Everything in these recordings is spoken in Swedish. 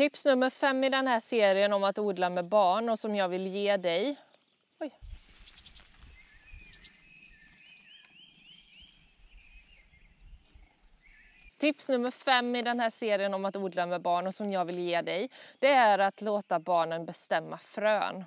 Tips nummer fem i den här serien om att odla med barn och som jag vill ge dig. Oj. Tips nummer fem i den här serien om att odla med barn och som jag vill ge dig, det är att låta barnen bestämma frön.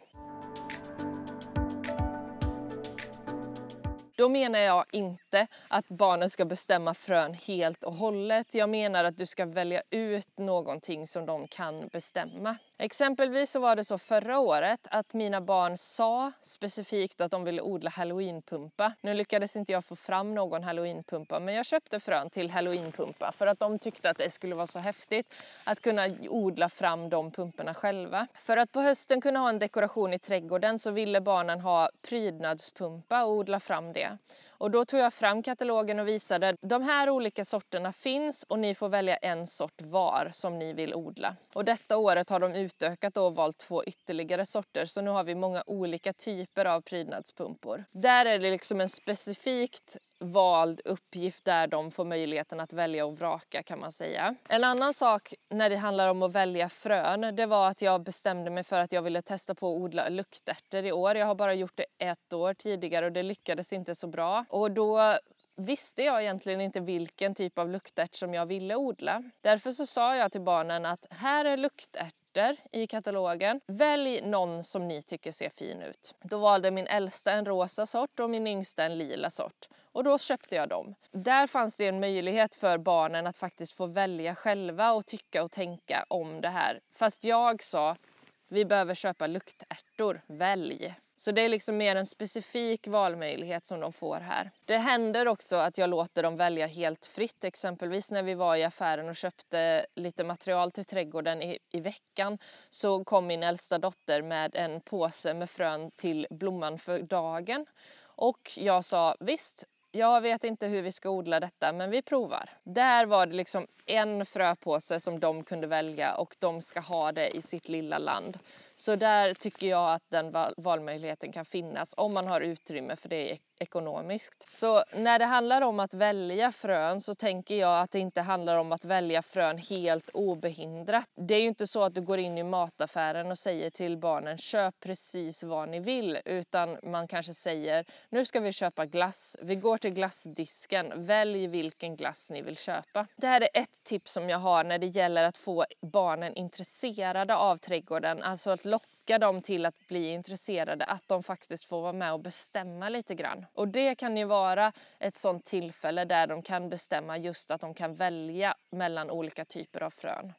Då menar jag inte inte att barnen ska bestämma frön helt och hållet. Jag menar att du ska välja ut någonting som de kan bestämma. Exempelvis så var det så förra året att mina barn sa specifikt att de ville odla halloweenpumpa. Nu lyckades inte jag få fram någon halloweenpumpa men jag köpte frön till halloweenpumpa för att de tyckte att det skulle vara så häftigt att kunna odla fram de pumporna själva. För att på hösten kunna ha en dekoration i trädgården så ville barnen ha prydnadspumpa och odla fram det. Och då tog jag fram katalogen och visade de här olika sorterna finns och ni får välja en sort var som ni vill odla. Och detta året har de utökat och valt två ytterligare sorter så nu har vi många olika typer av prydnadspumpor. Där är det liksom en specifikt vald uppgift där de får möjligheten att välja och vraka kan man säga. En annan sak när det handlar om att välja frön, det var att jag bestämde mig för att jag ville testa på att odla luktärtor i år. Jag har bara gjort det ett år tidigare och det lyckades inte så bra. Och då visste jag egentligen inte vilken typ av luktärt som jag ville odla. Därför så sa jag till barnen att här är luktärt örter i katalogen. Välj någon som ni tycker ser fin ut. Då valde min äldsta en rosa sort och min yngsta en lila sort och då köpte jag dem. Där fanns det en möjlighet för barnen att faktiskt få välja själva och tycka och tänka om det här. Fast jag sa, vi behöver köpa luktärtor, välj! Så det är liksom mer en specifik valmöjlighet som de får här. Det händer också att jag låter dem välja helt fritt. Exempelvis när vi var i affären och köpte lite material till trädgården i, i veckan så kom min äldsta dotter med en påse med frön till blomman för dagen. Och jag sa visst, jag vet inte hur vi ska odla detta men vi provar. Där var det liksom en fröpåse som de kunde välja och de ska ha det i sitt lilla land. Så där tycker jag att den valmöjligheten kan finnas om man har utrymme för det ekonomiskt. Så när det handlar om att välja frön så tänker jag att det inte handlar om att välja frön helt obehindrat. Det är ju inte så att du går in i mataffären och säger till barnen köp precis vad ni vill utan man kanske säger nu ska vi köpa glass. Vi går till glassdisken. Välj vilken glass ni vill köpa. Det här är ett tips som jag har när det gäller att få barnen intresserade av trädgården. Alltså att locka dem till att bli intresserade, att de faktiskt får vara med och bestämma lite grann. Och det kan ju vara ett sånt tillfälle där de kan bestämma just att de kan välja mellan olika typer av frön.